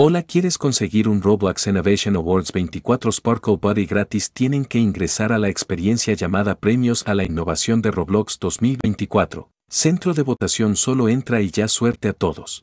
Hola, ¿quieres conseguir un Roblox Innovation Awards 24 Sparkle Buddy gratis? Tienen que ingresar a la experiencia llamada Premios a la Innovación de Roblox 2024. Centro de votación solo entra y ya suerte a todos.